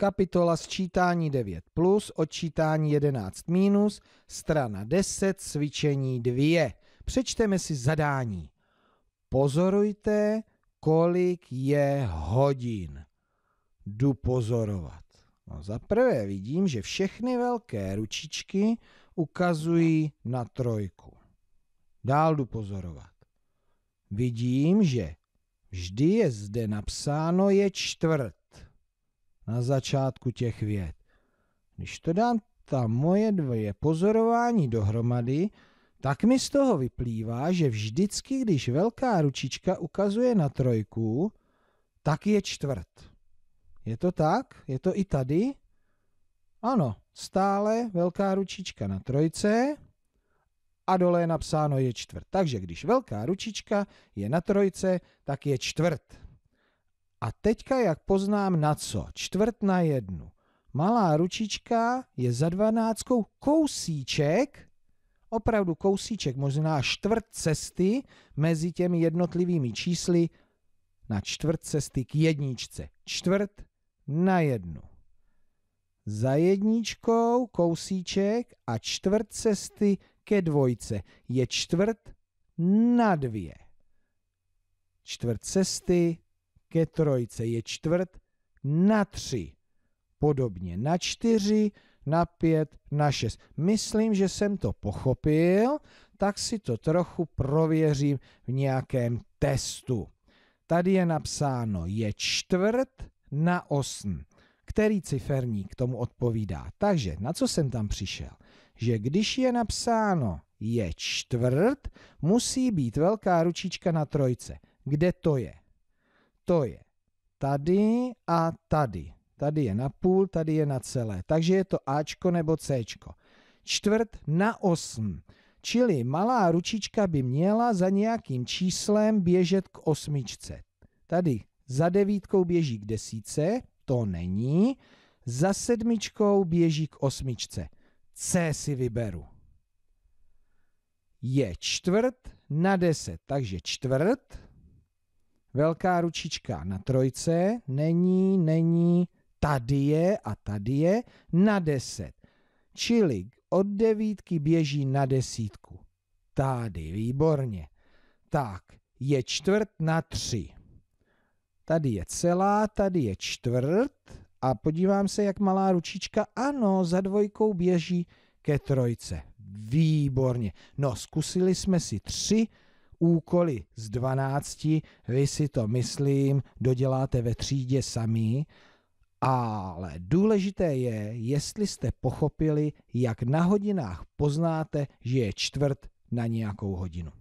kapitola sčítání 9 plus, odčítání 11 minus, strana 10, cvičení 2. Přečteme si zadání. Pozorujte, kolik je hodin. Jdu pozorovat. No za prvé vidím, že všechny velké ručičky ukazují na trojku. Dál jdu pozorovat. Vidím, že vždy je zde napsáno je čtvrt na začátku těch věd. Když to dám ta moje dvě pozorování dohromady, tak mi z toho vyplývá, že vždycky, když velká ručička ukazuje na trojku, tak je čtvrt. Je to tak? Je to i tady? Ano, stále velká ručička na trojce a dole je napsáno je čtvrt. Takže když velká ručička je na trojce, tak je čtvrt. A teďka jak poznám na co? Čtvrt na jednu. Malá ručička je za dvanáctkou kousíček, opravdu kousíček, možná čtvrt cesty mezi těmi jednotlivými čísly na čtvrt cesty k jedničce. Čtvrt na jednu. Za jedničkou kousíček a čtvrt cesty ke dvojce je čtvrt na dvě. Čtvrt cesty ke trojce je čtvrt na tři. Podobně na čtyři, na pět, na šest. Myslím, že jsem to pochopil, tak si to trochu prověřím v nějakém testu. Tady je napsáno je čtvrt na osm. Který ciferník tomu odpovídá? Takže na co jsem tam přišel? Že když je napsáno je čtvrt, musí být velká ručička na trojce. Kde to je? to je tady a tady. Tady je na půl, tady je na celé. Takže je to Ačko nebo Cčko. Čtvrt na osm. Čili malá ručička by měla za nějakým číslem běžet k osmičce. Tady za devítkou běží k desíce, to není. Za sedmičkou běží k osmičce. C si vyberu. Je čtvrt na deset, takže čtvrt velká ručička na trojce, není, není, tady je a tady je, na deset. Čili od devítky běží na desítku. Tady, výborně. Tak, je čtvrt na tři. Tady je celá, tady je čtvrt a podívám se, jak malá ručička, ano, za dvojkou běží ke trojce. Výborně. No, zkusili jsme si tři úkoly z 12, vy si to, myslím, doděláte ve třídě sami, ale důležité je, jestli jste pochopili, jak na hodinách poznáte, že je čtvrt na nějakou hodinu.